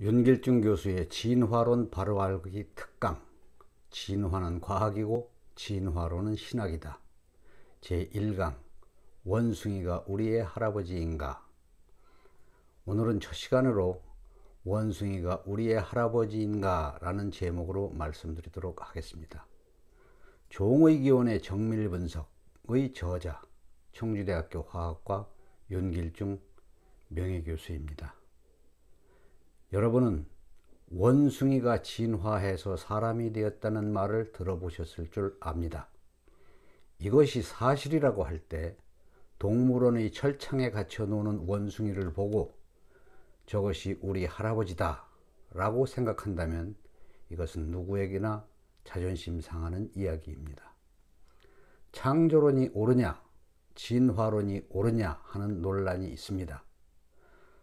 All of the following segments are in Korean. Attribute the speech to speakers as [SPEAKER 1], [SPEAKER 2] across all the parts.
[SPEAKER 1] 윤길중 교수의 진화론 바로 알기 특강 진화는 과학이고 진화론은 신학이다 제1강 원숭이가 우리의 할아버지인가 오늘은 첫 시간으로 원숭이가 우리의 할아버지인가 라는 제목으로 말씀드리도록 하겠습니다 종의 기원의 정밀 분석의 저자 청주대학교 화학과 윤길중 명예교수입니다 여러분은 원숭이가 진화해서 사람이 되었다는 말을 들어보셨을 줄 압니다. 이것이 사실이라고 할 때 동물원의 철창에 갇혀 노는 원숭이를 보고 저것이 우리 할아버지다 라고 생각한다면 이것은 누구에게나 자존심 상하는 이야기입니다. 창조론이 옳으냐, 진화론이 옳으냐 하는 논란이 있습니다.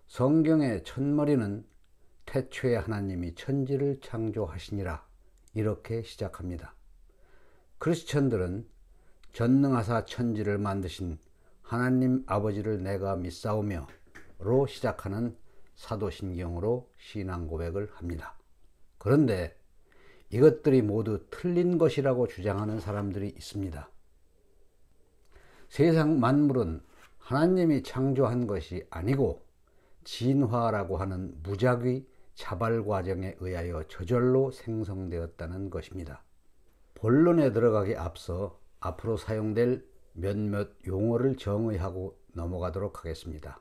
[SPEAKER 1] 성경의 첫머리는 태초에 하나님이 천지를 창조하시니라 이렇게 시작합니다. 크리스천들은 전능하사 천지를 만드신 하나님 아버지를 내가 믿사오며 로 시작하는 사도신경으로 신앙 고백을 합니다. 그런데 이것들이 모두 틀린 것이라고 주장하는 사람들이 있습니다. 세상 만물은 하나님이 창조한 것이 아니고 진화라고 하는 무작위 자발 과정에 의하여 저절로 생성되었다는 것입니다. 본론에 들어가기 앞서 앞으로 사용될 몇몇 용어를 정의하고 넘어가도록 하겠습니다.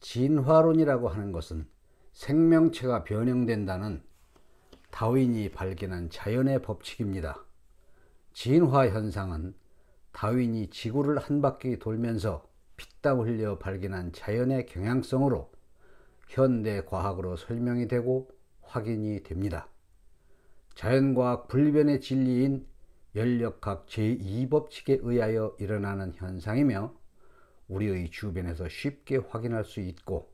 [SPEAKER 1] 진화론이라고 하는 것은 생명체가 변형된다는 다윈이 발견한 자연의 법칙입니다. 진화 현상은 다윈이 지구를 한 바퀴 돌면서 피땀 흘려 발견한 자연의 경향성으로 현대 과학으로 설명이 되고 확인이 됩니다. 자연과학 불변의 진리인 연력학 제2법칙에 의하여 일어나는 현상이며 우리의 주변에서 쉽게 확인할 수 있고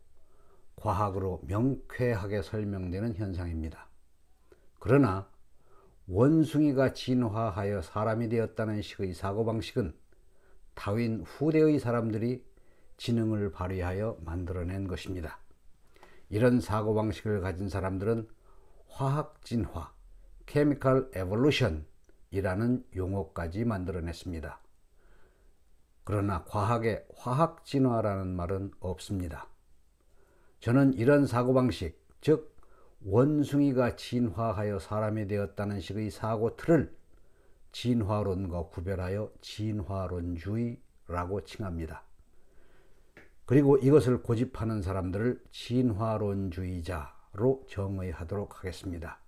[SPEAKER 1] 과학으로 명쾌하게 설명되는 현상입니다. 그러나 원숭이가 진화하여 사람이 되었다는 식의 사고방식은 다윈 후대의 사람들이 지능을 발휘하여 만들어낸 것입니다. 이런 사고방식을 가진 사람들은 화학진화, chemical evolution 이라는 용어까지 만들어냈습니다. 그러나 과학에 화학진화라는 말은 없습니다. 저는 이런 사고방식, 즉, 원숭이가 진화하여 사람이 되었다는 식의 사고 틀을 진화론과 구별하여 진화론주의라고 칭합니다. 그리고 이것을 고집하는 사람들을 진화론주의자로 정의하도록 하겠습니다.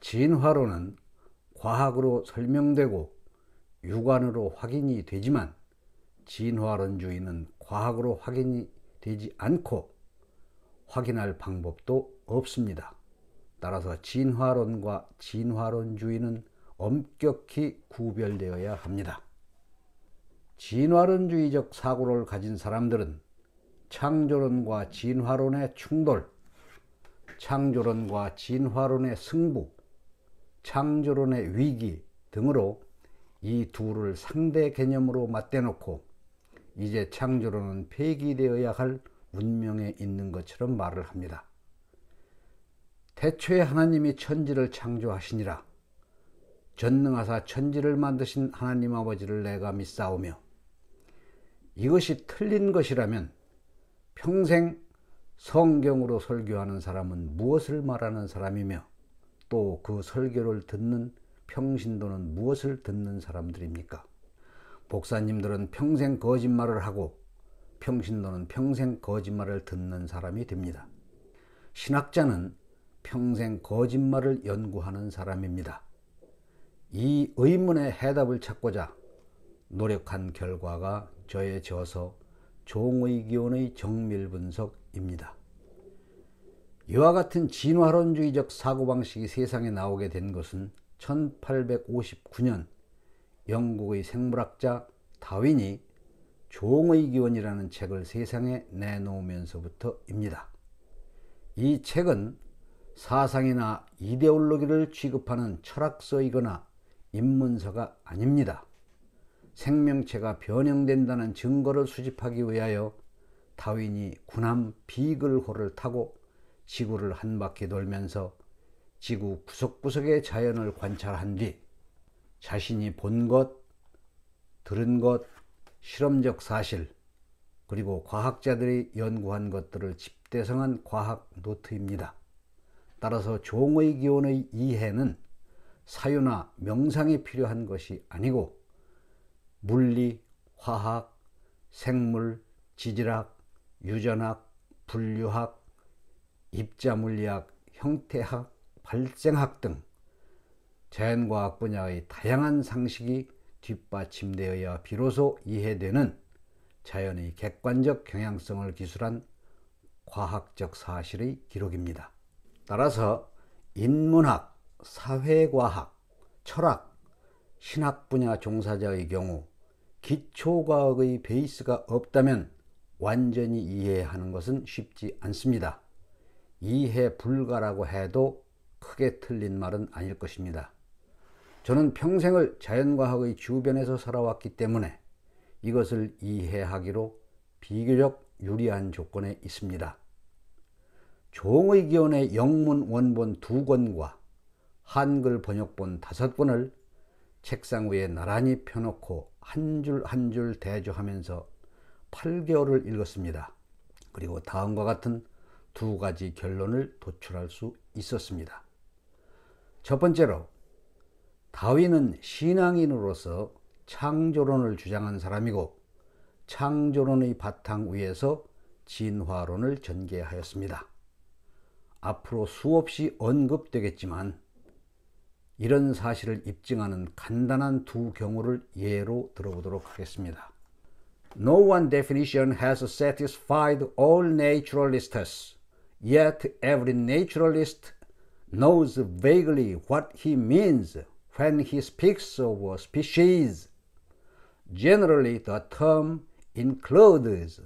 [SPEAKER 1] 진화론은 과학으로 설명되고 육안으로 확인이 되지만 진화론주의는 과학으로 확인이 되지 않고 확인할 방법도 없습니다. 따라서 진화론과 진화론주의는 엄격히 구별되어야 합니다. 진화론주의적 사고를 가진 사람들은 창조론과 진화론의 충돌, 창조론과 진화론의 승부, 창조론의 위기 등으로 이 둘을 상대 개념으로 맞대놓고 이제 창조론은 폐기되어야 할 운명에 있는 것처럼 말을 합니다. 태초에 하나님이 천지를 창조하시니라 전능하사 천지를 만드신 하나님 아버지를 내가 믿사오며 이것이 틀린 것이라면 평생 성경으로 설교하는 사람은 무엇을 말하는 사람이며 또 그 설교를 듣는 평신도는 무엇을 듣는 사람들입니까? 목사님들은 평생 거짓말을 하고 평신도는 평생 거짓말을 듣는 사람이 됩니다. 신학자는 평생 거짓말을 연구하는 사람입니다. 이 의문의 해답을 찾고자 노력한 결과가 저의 저서 종의기원의 정밀분석입니다. 이와 같은 진화론주의적 사고방식이 세상에 나오게 된 것은 1859년 영국의 생물학자 다윈이 종의 기원이라는 책을 세상에 내놓으면서부터입니다. 이 책은 사상이나 이데올로기를 취급하는 철학서이거나 인문서가 아닙니다. 생명체가 변형된다는 증거를 수집하기 위하여 다윈이 군함 비글호를 타고 지구를 한 바퀴 돌면서 지구 구석구석의 자연을 관찰한 뒤 자신이 본 것, 들은 것, 실험적 사실, 그리고 과학자들이 연구한 것들을 집대성한 과학 노트입니다. 따라서 종의 기원의 이해는 사유나 명상이 필요한 것이 아니고 물리, 화학, 생물, 지질학, 유전학, 분류학, 입자물리학, 형태학, 발생학 등 자연과학 분야의 다양한 상식이 뒷받침되어야 비로소 이해되는 자연의 객관적 경향성을 기술한 과학적 사실의 기록입니다. 따라서 인문학, 사회과학, 철학, 신학 분야 종사자의 경우 기초과학의 베이스가 없다면 완전히 이해하는 것은 쉽지 않습니다. 이해 불가라고 해도 크게 틀린 말은 아닐 것입니다. 저는 평생을 자연과학의 주변에서 살아왔기 때문에 이것을 이해하기로 비교적 유리한 조건에 있습니다. 종의 기원의 영문 원본 두 권과 한글 번역본 다섯 권을 책상 위에 나란히 펴놓고 한줄한줄 대조하면서 8개월을 읽었습니다. 그리고 다음과 같은 두 가지 결론을 도출할 수 있었습니다. 첫 번째로 다윈은 신앙인으로서 창조론을 주장한 사람이고 창조론의 바탕 위에서 진화론을 전개하였습니다. 앞으로 수없이 언급되겠지만 이런 사실을 입증하는 간단한 두 경우를 예로 들어보도록 하겠습니다. No one definition has satisfied all naturalists. Yet every naturalist knows vaguely what he means when he speaks of a species. Generally, the term includes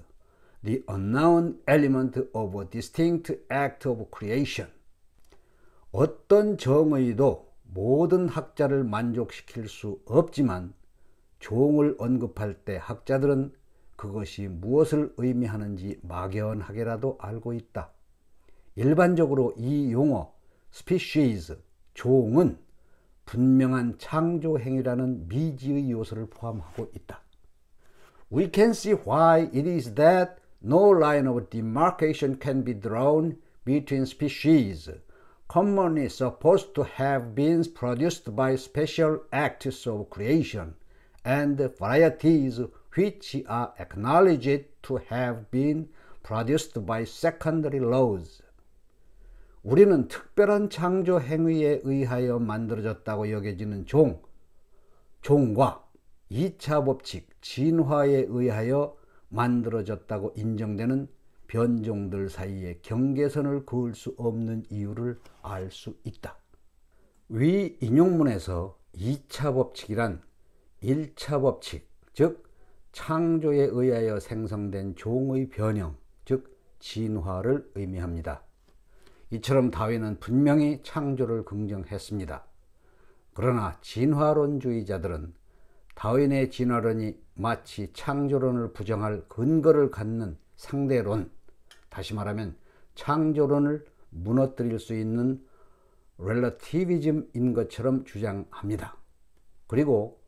[SPEAKER 1] the unknown element of a distinct act of creation. 어떤 정의도 모든 학자를 만족시킬 수 없지만 종을 언급할 때 학자들은 그것이 무엇을 의미하는지 막연하게라도 알고 있다. 일반적으로 이 용어 species 종은 분명한 창조 행위라는 미지의 요소를 포함하고 있다. We can see why it is that no line of demarcation can be drawn between species commonly supposed to have been produced by special acts of creation, and varieties which are acknowledged to have been produced by secondary laws. 우리는 특별한 창조 행위에 의하여 만들어졌다고 여겨지는 종, 종과 2차 법칙, 진화에 의하여 만들어졌다고 인정되는 변종들 사이에 경계선을 그을 수 없는 이유를 알 수 있다. 위 인용문에서 2차 법칙이란 1차 법칙, 즉 창조에 의하여 생성된 종의 변형, 즉 진화를 의미합니다. 이처럼 다윈은 분명히 창조를 긍정했습니다. 그러나 진화론주의자들은 다윈의 진화론이 마치 창조론을 부정할 근거를 갖는 상대론, 다시 말하면 창조론을 무너뜨릴 수 있는 렐러티비즘인 것처럼 주장합니다. 그리고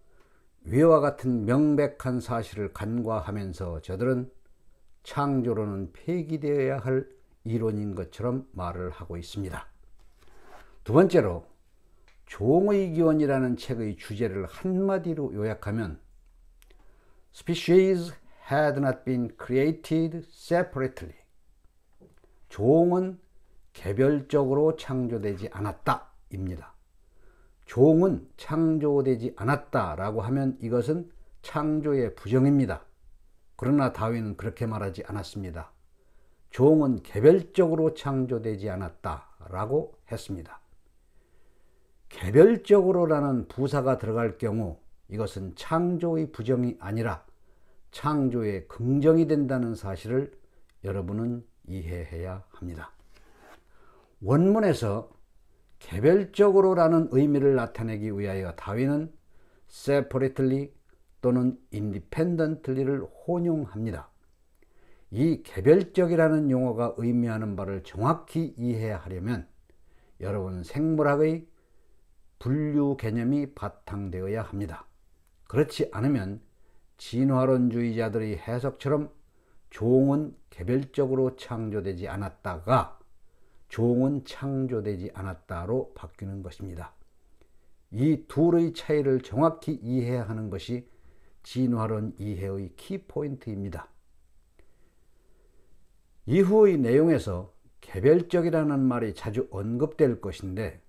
[SPEAKER 1] 위와 같은 명백한 사실을 간과하면서 저들은 창조론은 폐기되어야 할 이론인 것처럼 말을 하고 있습니다. 두 번째로 종의 기원이라는 책의 주제를 한마디로 요약하면 Species had not been created separately. 종은 개별적으로 창조되지 않았다 입니다. 종은 창조되지 않았다 라고 하면 이것은 창조의 부정입니다. 그러나 다윈은 그렇게 말하지 않았습니다. 종은 개별적으로 창조되지 않았다 라고 했습니다. 개별적으로라는 부사가 들어갈 경우 이것은 창조의 부정이 아니라 창조의 긍정이 된다는 사실을 여러분은 이해해야 합니다. 원문에서 개별적으로라는 의미를 나타내기 위하여 다윈은 separately 또는 independently를 혼용합니다. 이 개별적이라는 용어가 의미하는 바를 정확히 이해하려면 여러분 생물학의 분류 개념이 바탕되어야 합니다. 그렇지 않으면 진화론주의자들의 해석처럼 종은 개별적으로 창조되지 않았다가 종은 창조되지 않았다로 바뀌는 것입니다. 이 둘의 차이를 정확히 이해해야 하는 것이 진화론 이해의 키포인트입니다. 이후의 내용에서 개별적이라는 말이 자주 언급될 것인데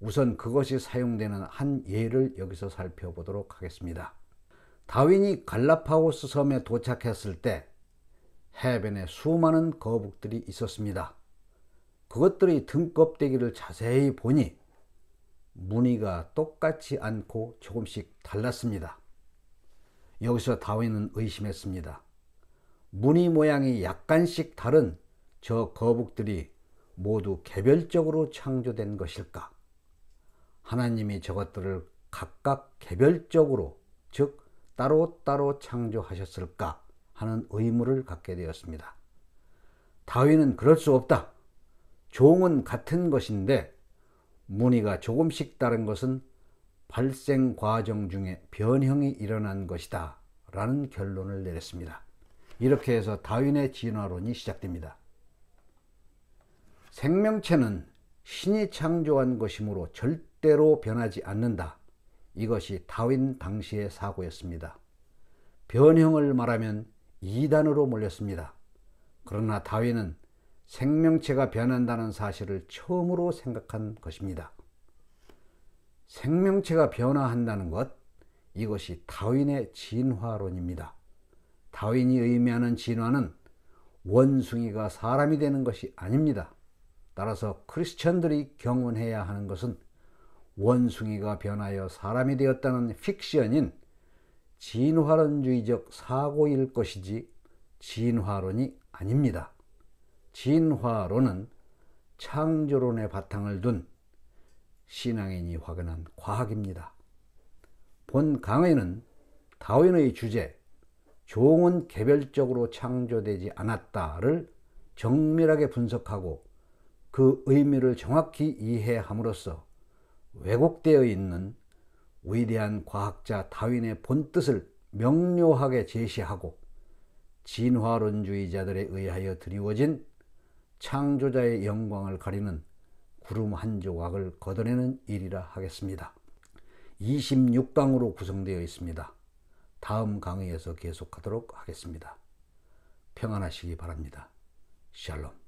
[SPEAKER 1] 우선 그것이 사용되는 한 예를 여기서 살펴보도록 하겠습니다. 다윈이 갈라파고스 섬에 도착했을 때 해변에 수많은 거북들이 있었습니다. 그것들의 등껍데기를 자세히 보니 무늬가 똑같지 않고 조금씩 달랐습니다. 여기서 다윈은 의심했습니다. 무늬 모양이 약간씩 다른 저 거북들이 모두 개별적으로 창조된 것일까? 하나님이 저것들을 각각 개별적으로, 즉, 따로따로 창조하셨을까? 하는 의무를 갖게 되었습니다. 다윈은 그럴 수 없다. 종은 같은 것인데 무늬가 조금씩 다른 것은 발생 과정 중에 변형이 일어난 것이다. 라는 결론을 내렸습니다. 이렇게 해서 다윈의 진화론이 시작됩니다. 생명체는 신이 창조한 것이므로 절대로 변하지 않는다. 이것이 다윈 당시의 사고였습니다. 변형을 말하면 이단으로 몰렸습니다. 그러나 다윈은 생명체가 변한다는 사실을 처음으로 생각한 것입니다. 생명체가 변화한다는 것, 이것이 다윈의 진화론입니다. 다윈이 의미하는 진화는 원숭이가 사람이 되는 것이 아닙니다. 따라서 크리스천들이 경험해야 하는 것은 원숭이가 변하여 사람이 되었다는 픽션인 진화론주의적 사고일 것이지 진화론이 아닙니다. 진화론은 창조론의 바탕을 둔 신앙인이 화근한 과학입니다. 본 강의는 다윈의 주제, 종은 개별적으로 창조되지 않았다를 정밀하게 분석하고 그 의미를 정확히 이해함으로써 왜곡되어 있는 위대한 과학자 다윈의 본뜻을 명료하게 제시하고 진화론주의자들에 의하여 드리워진 창조자의 영광을 가리는 구름 한 조각을 걷어내는 일이라 하겠습니다. 26강으로 구성되어 있습니다. 다음 강의에서 계속하도록 하겠습니다. 평안하시기 바랍니다. 샬롬